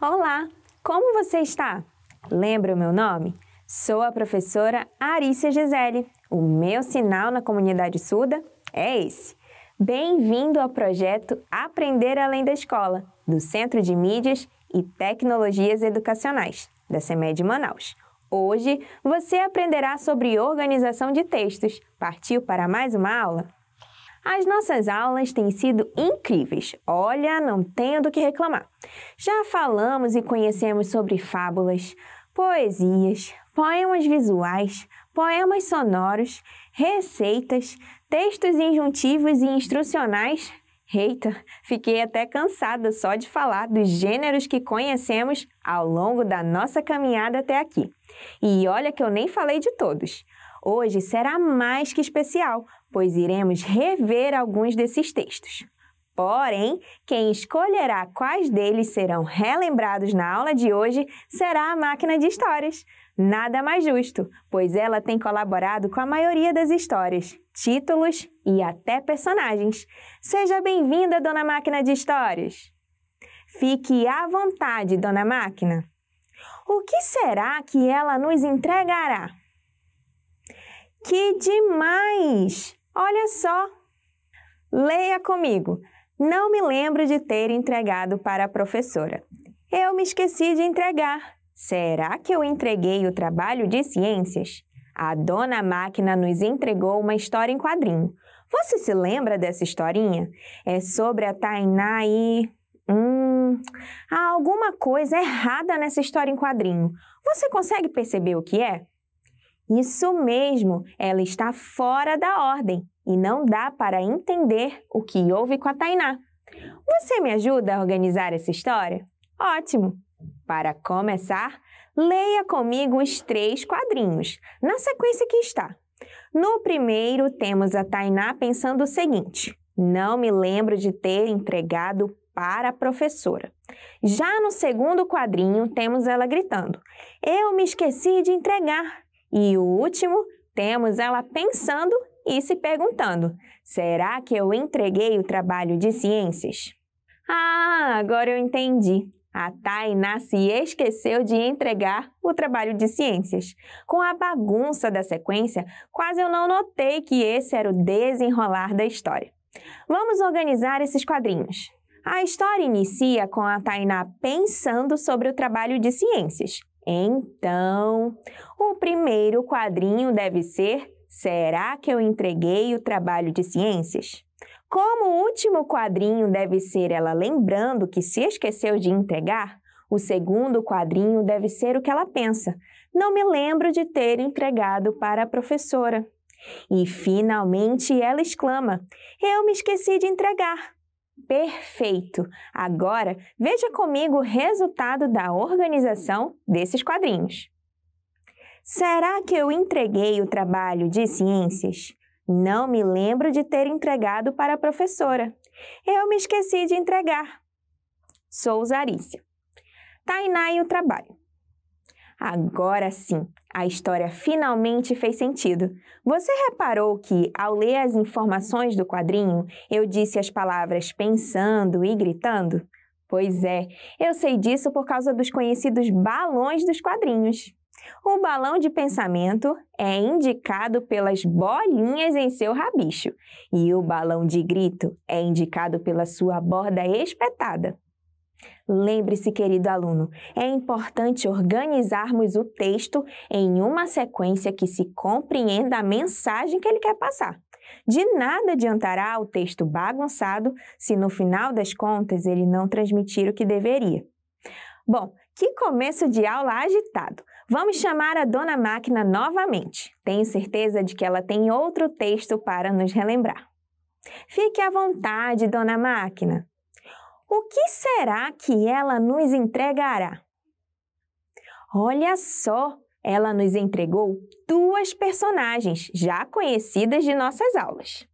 Olá, como você está? Lembra o meu nome? Sou a professora Arícia Gisele. O meu sinal na comunidade surda é esse. Bem-vindo ao projeto Aprender Além da Escola, do Centro de Mídias e Tecnologias Educacionais, da CEMED Manaus. Hoje você aprenderá sobre organização de textos. Partiu para mais uma aula? As nossas aulas têm sido incríveis, olha, não tenho do que reclamar. Já falamos e conhecemos sobre fábulas, poesias, poemas visuais, poemas sonoros, receitas, textos injuntivos e instrucionais. Eita, fiquei até cansada só de falar dos gêneros que conhecemos ao longo da nossa caminhada até aqui. E olha que eu nem falei de todos. Hoje será mais que especial, pois iremos rever alguns desses textos. Porém, quem escolherá quais deles serão relembrados na aula de hoje será a máquina de histórias. Nada mais justo, pois ela tem colaborado com a maioria das histórias, títulos e até personagens. Seja bem-vinda, dona máquina de histórias! Fique à vontade, dona máquina. O que será que ela nos entregará? Que demais! Olha só! Leia comigo. Não me lembro de ter entregado para a professora. Eu me esqueci de entregar. Será que eu entreguei o trabalho de ciências? A dona máquina nos entregou uma história em quadrinho. Você se lembra dessa historinha? É sobre a Tainá e. Hum. Há alguma coisa errada nessa história em quadrinho. Você consegue perceber o que é? Isso mesmo, ela está fora da ordem e não dá para entender o que houve com a Tainá. Você me ajuda a organizar essa história? Ótimo! Para começar, leia comigo os três quadrinhos, na sequência que está. No primeiro, temos a Tainá pensando o seguinte: não me lembro de ter entregado para a professora. Já no segundo quadrinho, temos ela gritando: Eu me esqueci de entregar. E o último, temos ela pensando e se perguntando: será que eu entreguei o trabalho de ciências? Ah, agora eu entendi. A Tainá se esqueceu de entregar o trabalho de ciências. Com a bagunça da sequência, quase eu não notei que esse era o desenrolar da história. Vamos organizar esses quadrinhos. A história inicia com a Tainá pensando sobre o trabalho de ciências. Então, o primeiro quadrinho deve ser Será que eu entreguei o trabalho de ciências? Como o último quadrinho deve ser ela lembrando que se esqueceu de entregar, o segundo quadrinho deve ser o que ela pensa. Não me lembro de ter entregado para a professora. E finalmente ela exclama: Eu me esqueci de entregar. Perfeito! Agora veja comigo o resultado da organização desses quadrinhos. Será que eu entreguei o trabalho de ciências? Não me lembro de ter entregado para a professora. Eu me esqueci de entregar. Sou Zarícia. Tainá e o trabalho. Agora sim, a história finalmente fez sentido. Você reparou que, ao ler as informações do quadrinho, eu disse as palavras pensando e gritando? Pois é, eu sei disso por causa dos conhecidos balões dos quadrinhos. O balão de pensamento é indicado pelas bolinhas em seu rabicho, e o balão de grito é indicado pela sua borda espetada. Lembre-se, querido aluno, é importante organizarmos o texto em uma sequência que se compreenda a mensagem que ele quer passar. De nada adiantará o texto bagunçado se no final das contas ele não transmitir o que deveria. Bom, que começo de aula agitado! Vamos chamar a dona máquina novamente. Tenho certeza de que ela tem outro texto para nos relembrar. Fique à vontade, dona máquina. O que será que ela nos entregará? Olha só, ela nos entregou duas personagens já conhecidas de nossas aulas.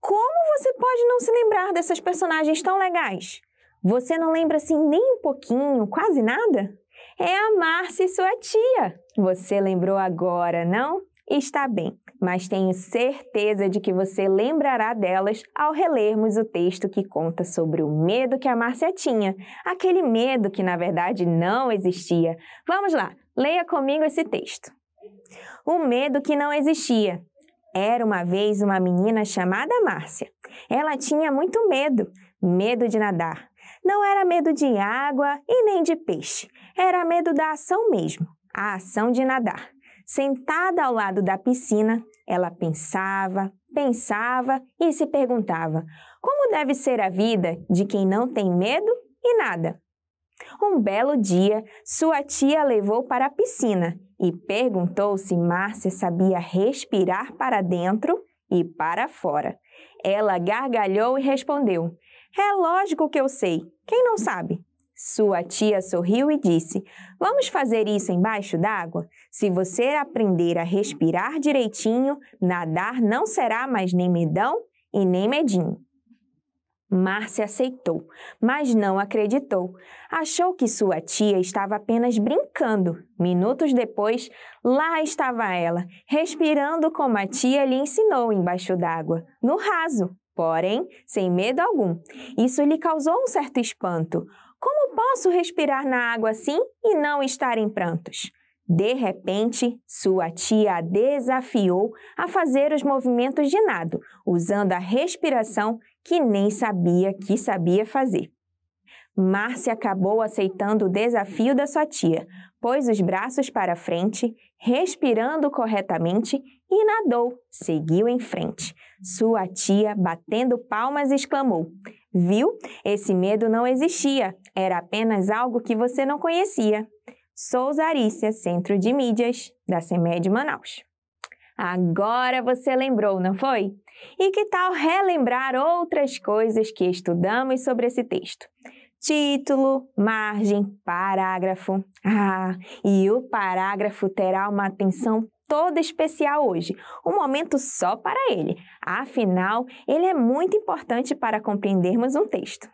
Como você pode não se lembrar dessas personagens tão legais? Você não lembra assim nem um pouquinho, quase nada? É a Márcia e sua tia. Você lembrou agora, não? Está bem mas tenho certeza de que você lembrará delas ao relermos o texto que conta sobre o medo que a Márcia tinha, aquele medo que na verdade não existia. Vamos lá, leia comigo esse texto. O medo que não existia. Era uma vez uma menina chamada Márcia. Ela tinha muito medo, medo de nadar. Não era medo de água e nem de peixe, era medo da ação mesmo, a ação de nadar. Sentada ao lado da piscina, ela pensava, pensava e se perguntava: como deve ser a vida de quem não tem medo e nada? Um belo dia, sua tia a levou para a piscina e perguntou se Márcia sabia respirar para dentro e para fora. Ela gargalhou e respondeu: É lógico que eu sei, quem não sabe? Sua tia sorriu e disse: Vamos fazer isso embaixo d'água? Se você aprender a respirar direitinho, nadar não será mais nem medão e nem medinho. Márcia aceitou, mas não acreditou. Achou que sua tia estava apenas brincando. Minutos depois, lá estava ela, respirando como a tia lhe ensinou embaixo d'água, no raso, porém sem medo algum. Isso lhe causou um certo espanto. Como posso respirar na água assim e não estar em prantos? De repente, sua tia a desafiou a fazer os movimentos de nado, usando a respiração que nem sabia que sabia fazer. Márcia acabou aceitando o desafio da sua tia, pôs os braços para frente, respirando corretamente e nadou, seguiu em frente. Sua tia, batendo palmas, exclamou: Viu? Esse medo não existia, era apenas algo que você não conhecia. Sou Zarícia, Centro de Mídias, da CEMED Manaus. Agora você lembrou, não foi? E que tal relembrar outras coisas que estudamos sobre esse texto? Título, margem, parágrafo. Ah, e o parágrafo terá uma atenção todo especial hoje, um momento só para ele. Afinal, ele é muito importante para compreendermos um texto.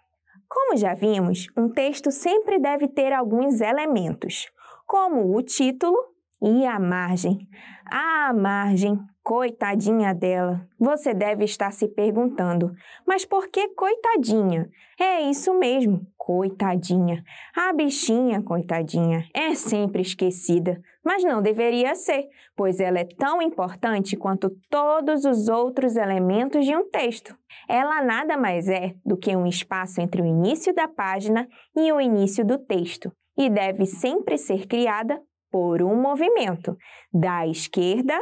Como já vimos, um texto sempre deve ter alguns elementos, como o título, e a margem. A margem, coitadinha dela. Você deve estar se perguntando, mas por que coitadinha? É isso mesmo, coitadinha. A bichinha, coitadinha, é sempre esquecida, mas não deveria ser, pois ela é tão importante quanto todos os outros elementos de um texto. Ela nada mais é do que um espaço entre o início da página e o início do texto e deve sempre ser criada por um movimento da esquerda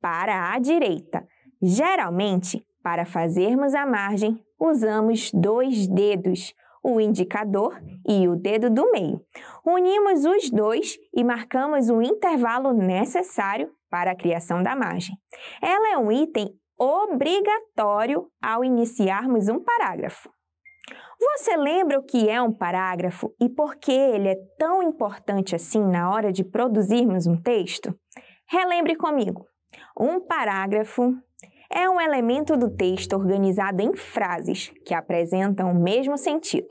para a direita. Geralmente, para fazermos a margem, usamos dois dedos, o indicador e o dedo do meio. Unimos os dois e marcamos o intervalo necessário para a criação da margem. Ela é um item obrigatório ao iniciarmos um parágrafo. Você lembra o que é um parágrafo e por que ele é tão importante assim na hora de produzirmos um texto? Relembre comigo. Um parágrafo é um elemento do texto organizado em frases que apresentam o mesmo sentido.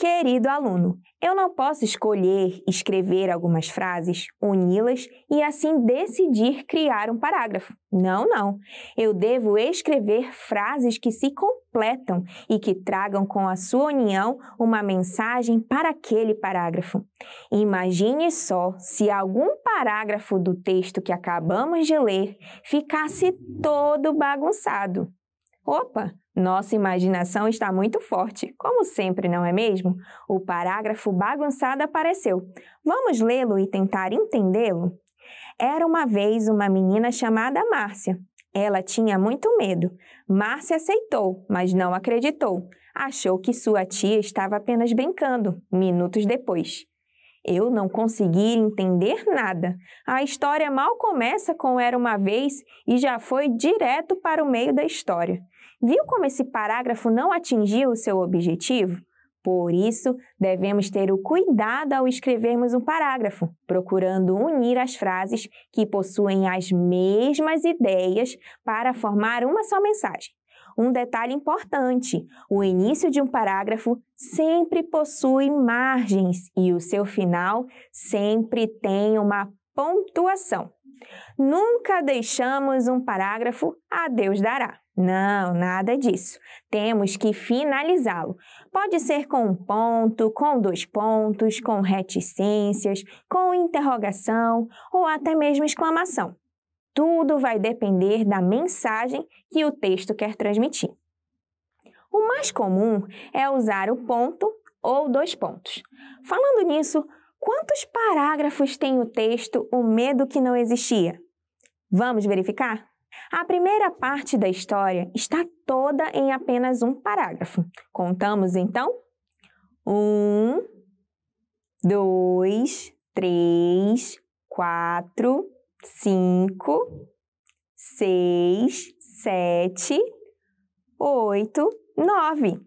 Querido aluno, eu não posso escolher escrever algumas frases, uni-las e assim decidir criar um parágrafo. Não, não. Eu devo escrever frases que se completam e que tragam com a sua união uma mensagem para aquele parágrafo. Imagine só se algum parágrafo do texto que acabamos de ler ficasse todo bagunçado. Opa, nossa imaginação está muito forte, como sempre, não é mesmo? O parágrafo bagunçado apareceu. Vamos lê-lo e tentar entendê-lo? Era uma vez uma menina chamada Márcia. Ela tinha muito medo. Márcia aceitou, mas não acreditou. Achou que sua tia estava apenas brincando, minutos depois. Eu não consegui entender nada. A história mal começa com Era uma vez e já foi direto para o meio da história. Viu como esse parágrafo não atingiu o seu objetivo? Por isso, devemos ter o cuidado ao escrevermos um parágrafo, procurando unir as frases que possuem as mesmas ideias para formar uma só mensagem. Um detalhe importante: o início de um parágrafo sempre possui margens e o seu final sempre tem uma pontuação. Nunca deixamos um parágrafo a Deus dará. Não, nada disso. Temos que finalizá-lo. Pode ser com um ponto, com dois pontos, com reticências, com interrogação ou até mesmo exclamação. Tudo vai depender da mensagem que o texto quer transmitir. O mais comum é usar o ponto ou dois pontos. Falando nisso, quantos parágrafos tem o texto O Medo que Não Existia? Vamos verificar? A primeira parte da história está toda em apenas um parágrafo. Contamos então? Um, dois, três, quatro, cinco, seis, sete, oito, nove.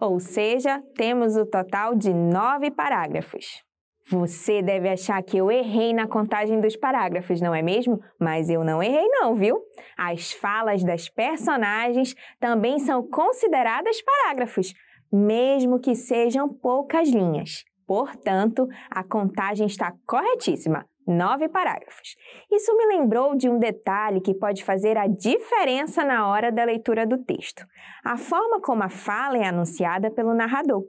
Ou seja, temos o total de nove parágrafos. Você deve achar que eu errei na contagem dos parágrafos, não é mesmo? Mas eu não errei não, viu? As falas das personagens também são consideradas parágrafos, mesmo que sejam poucas linhas. Portanto, a contagem está corretíssima nove parágrafos. Isso me lembrou de um detalhe que pode fazer a diferença na hora da leitura do texto: a forma como a fala é anunciada pelo narrador.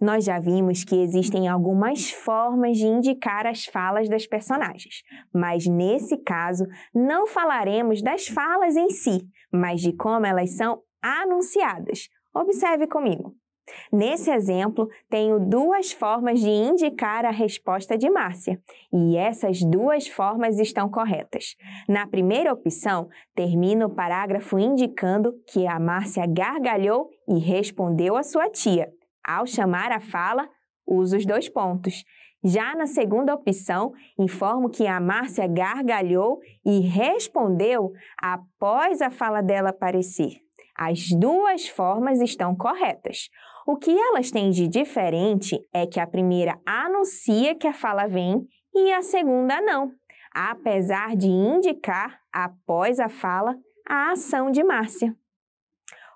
Nós já vimos que existem algumas formas de indicar as falas das personagens, mas nesse caso não falaremos das falas em si, mas de como elas são anunciadas. Observe comigo. Nesse exemplo, tenho duas formas de indicar a resposta de Márcia, e essas duas formas estão corretas. Na primeira opção, termino o parágrafo indicando que a Márcia gargalhou e respondeu à sua tia. Ao chamar a fala, uso os dois pontos. Já na segunda opção, informo que a Márcia gargalhou e respondeu após a fala dela aparecer. As duas formas estão corretas. O que elas têm de diferente é que a primeira anuncia que a fala vem e a segunda não, apesar de indicar, após a fala, a ação de Márcia.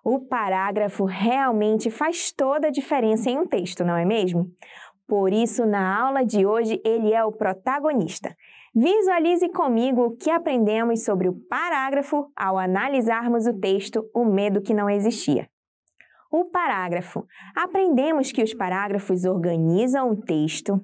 O parágrafo realmente faz toda a diferença em um texto, não é mesmo? Por isso, na aula de hoje, ele é o protagonista. Visualize comigo o que aprendemos sobre o parágrafo ao analisarmos o texto O Medo que Não Existia. O parágrafo. Aprendemos que os parágrafos organizam o texto,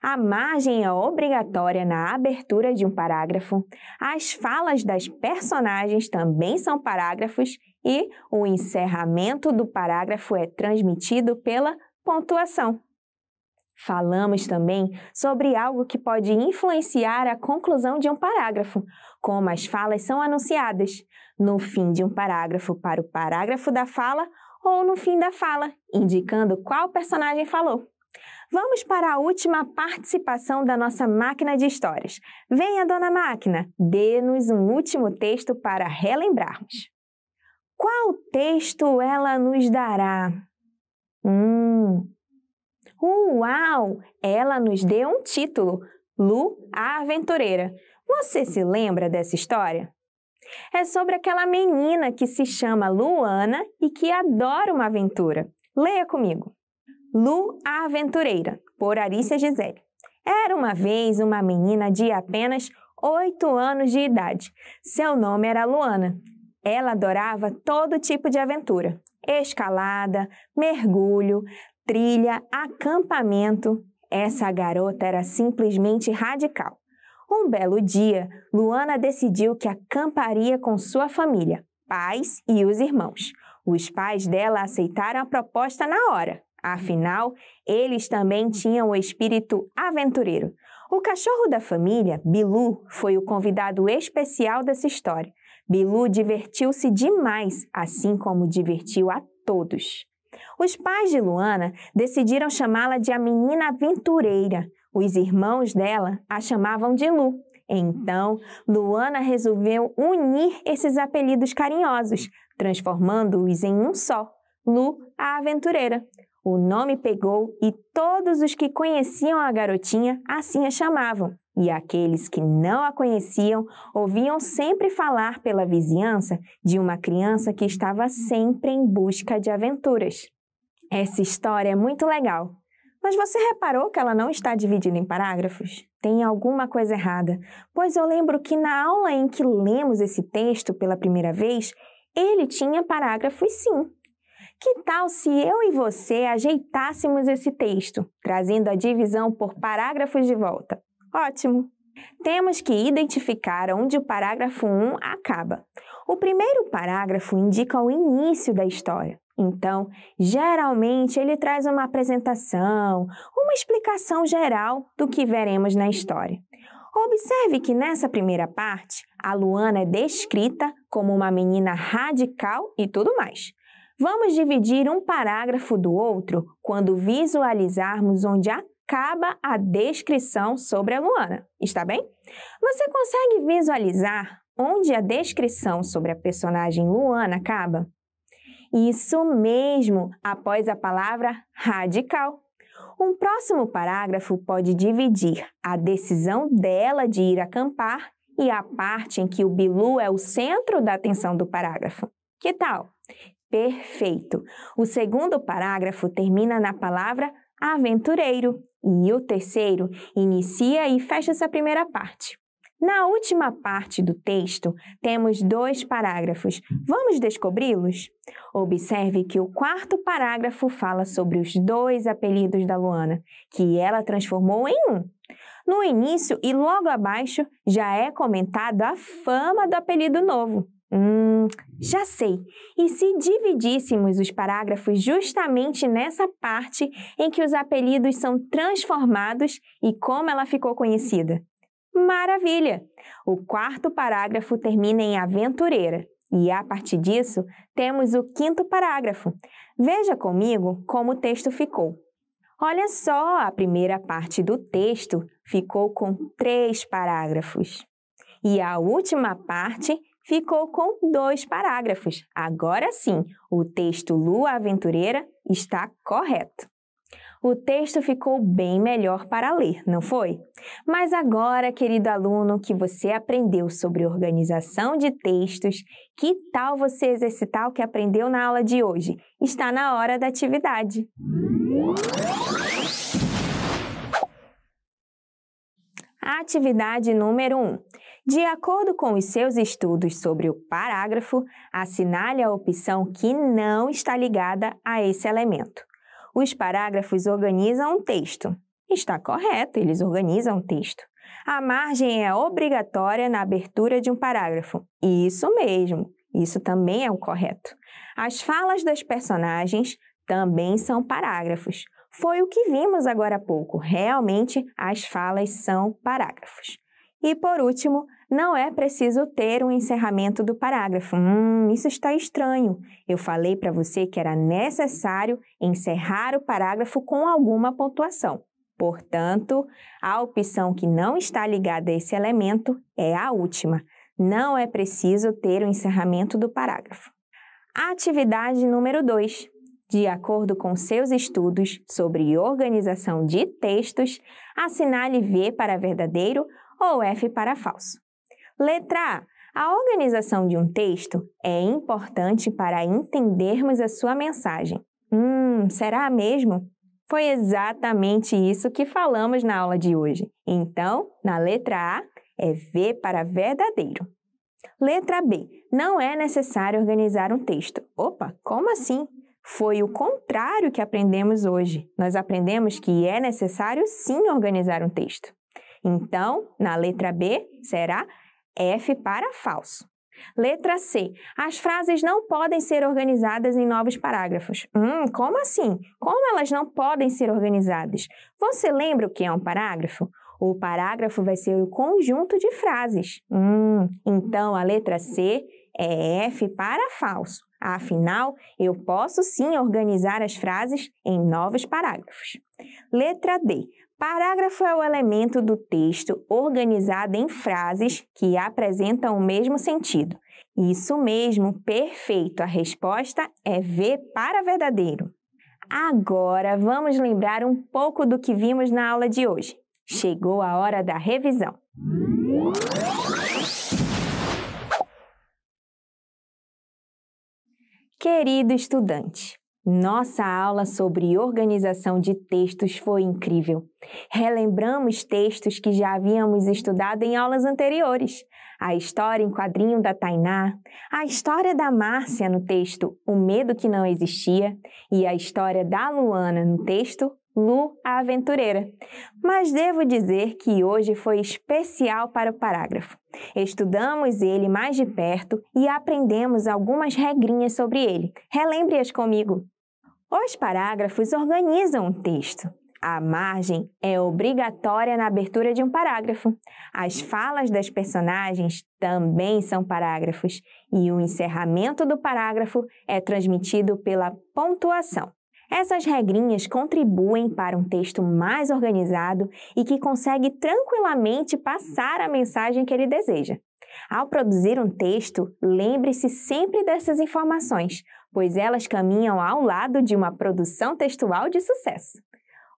a margem é obrigatória na abertura de um parágrafo, as falas das personagens também são parágrafos e o encerramento do parágrafo é transmitido pela pontuação. Falamos também sobre algo que pode influenciar a conclusão de um parágrafo, como as falas são anunciadas, no fim de um parágrafo para o parágrafo da fala ou no fim da fala, indicando qual personagem falou. Vamos para a última participação da nossa máquina de histórias. Venha, dona máquina, dê-nos um último texto para relembrarmos. Qual texto ela nos dará? Hum. Uau! Ela nos deu um título: Lu, a aventureira. Você se lembra dessa história? É sobre aquela menina que se chama Luana e que adora uma aventura. Leia comigo. Lu a Aventureira, por Arícia Gisele. Era uma vez uma menina de apenas 8 anos de idade. Seu nome era Luana. Ela adorava todo tipo de aventura: escalada, mergulho, trilha, acampamento. Essa garota era simplesmente radical. Um belo dia, Luana decidiu que acamparia com sua família, pais e os irmãos. Os pais dela aceitaram a proposta na hora. Afinal, eles também tinham o espírito aventureiro. O cachorro da família, Bilu, foi o convidado especial dessa história. Bilu divertiu-se demais, assim como divertiu a todos. Os pais de Luana decidiram chamá-la de a menina aventureira, os irmãos dela a chamavam de Lu. Então, Luana resolveu unir esses apelidos carinhosos, transformando-os em um só: Lu, a aventureira. O nome pegou e todos os que conheciam a garotinha assim a chamavam. E aqueles que não a conheciam ouviam sempre falar pela vizinhança de uma criança que estava sempre em busca de aventuras. Essa história é muito legal mas você reparou que ela não está dividida em parágrafos? Tem alguma coisa errada, pois eu lembro que na aula em que lemos esse texto pela primeira vez, ele tinha parágrafos sim. Que tal se eu e você ajeitássemos esse texto, trazendo a divisão por parágrafos de volta? Ótimo! Temos que identificar onde o parágrafo 1 acaba. O primeiro parágrafo indica o início da história. Então, geralmente ele traz uma apresentação, uma explicação geral do que veremos na história. Observe que nessa primeira parte, a Luana é descrita como uma menina radical e tudo mais. Vamos dividir um parágrafo do outro quando visualizarmos onde acaba a descrição sobre a Luana, está bem? Você consegue visualizar onde a descrição sobre a personagem Luana acaba? Isso mesmo, após a palavra radical. Um próximo parágrafo pode dividir a decisão dela de ir acampar e a parte em que o Bilu é o centro da atenção do parágrafo. Que tal? Perfeito! O segundo parágrafo termina na palavra aventureiro e o terceiro inicia e fecha essa primeira parte. Na última parte do texto, temos dois parágrafos. Vamos descobri-los? Observe que o quarto parágrafo fala sobre os dois apelidos da Luana, que ela transformou em um. No início e logo abaixo já é comentado a fama do apelido novo. Hum, já sei. E se dividíssemos os parágrafos justamente nessa parte em que os apelidos são transformados e como ela ficou conhecida? Maravilha! O quarto parágrafo termina em aventureira. E a partir disso, temos o quinto parágrafo. Veja comigo como o texto ficou. Olha só, a primeira parte do texto ficou com três parágrafos. E a última parte ficou com dois parágrafos. Agora sim, o texto Lua Aventureira está correto o texto ficou bem melhor para ler, não foi? Mas agora, querido aluno, que você aprendeu sobre organização de textos, que tal você exercitar o que aprendeu na aula de hoje? Está na hora da atividade. Atividade número 1. Um. De acordo com os seus estudos sobre o parágrafo, assinale a opção que não está ligada a esse elemento. Os parágrafos organizam um texto. Está correto, eles organizam um texto. A margem é obrigatória na abertura de um parágrafo. Isso mesmo, isso também é o correto. As falas das personagens também são parágrafos. Foi o que vimos agora há pouco. Realmente, as falas são parágrafos. E por último, não é preciso ter um encerramento do parágrafo. Hum, isso está estranho. Eu falei para você que era necessário encerrar o parágrafo com alguma pontuação. Portanto, a opção que não está ligada a esse elemento é a última. Não é preciso ter o um encerramento do parágrafo. Atividade número 2. De acordo com seus estudos sobre organização de textos, assinale V para verdadeiro ou F para falso. Letra A. A organização de um texto é importante para entendermos a sua mensagem. Hum, será mesmo? Foi exatamente isso que falamos na aula de hoje. Então, na letra A, é V para verdadeiro. Letra B. Não é necessário organizar um texto. Opa, como assim? Foi o contrário que aprendemos hoje. Nós aprendemos que é necessário sim organizar um texto. Então, na letra B, será F para falso. Letra C. As frases não podem ser organizadas em novos parágrafos. Hum, como assim? Como elas não podem ser organizadas? Você lembra o que é um parágrafo? O parágrafo vai ser o conjunto de frases. Hum, então a letra C é F para falso. Afinal, eu posso sim organizar as frases em novos parágrafos. Letra D. Parágrafo é o elemento do texto organizado em frases que apresentam o mesmo sentido. Isso mesmo, perfeito. A resposta é V para verdadeiro. Agora vamos lembrar um pouco do que vimos na aula de hoje. Chegou a hora da revisão. Querido estudante, nossa aula sobre organização de textos foi incrível. Relembramos textos que já havíamos estudado em aulas anteriores. A história em quadrinho da Tainá, a história da Márcia no texto O Medo que Não Existia e a história da Luana no texto Lu, a aventureira. Mas devo dizer que hoje foi especial para o parágrafo. Estudamos ele mais de perto e aprendemos algumas regrinhas sobre ele. Relembre-as comigo. Os parágrafos organizam o texto. A margem é obrigatória na abertura de um parágrafo. As falas das personagens também são parágrafos e o encerramento do parágrafo é transmitido pela pontuação. Essas regrinhas contribuem para um texto mais organizado e que consegue tranquilamente passar a mensagem que ele deseja. Ao produzir um texto, lembre-se sempre dessas informações, pois elas caminham ao lado de uma produção textual de sucesso.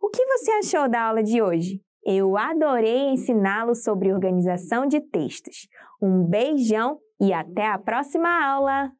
O que você achou da aula de hoje? Eu adorei ensiná-lo sobre organização de textos. Um beijão e até a próxima aula!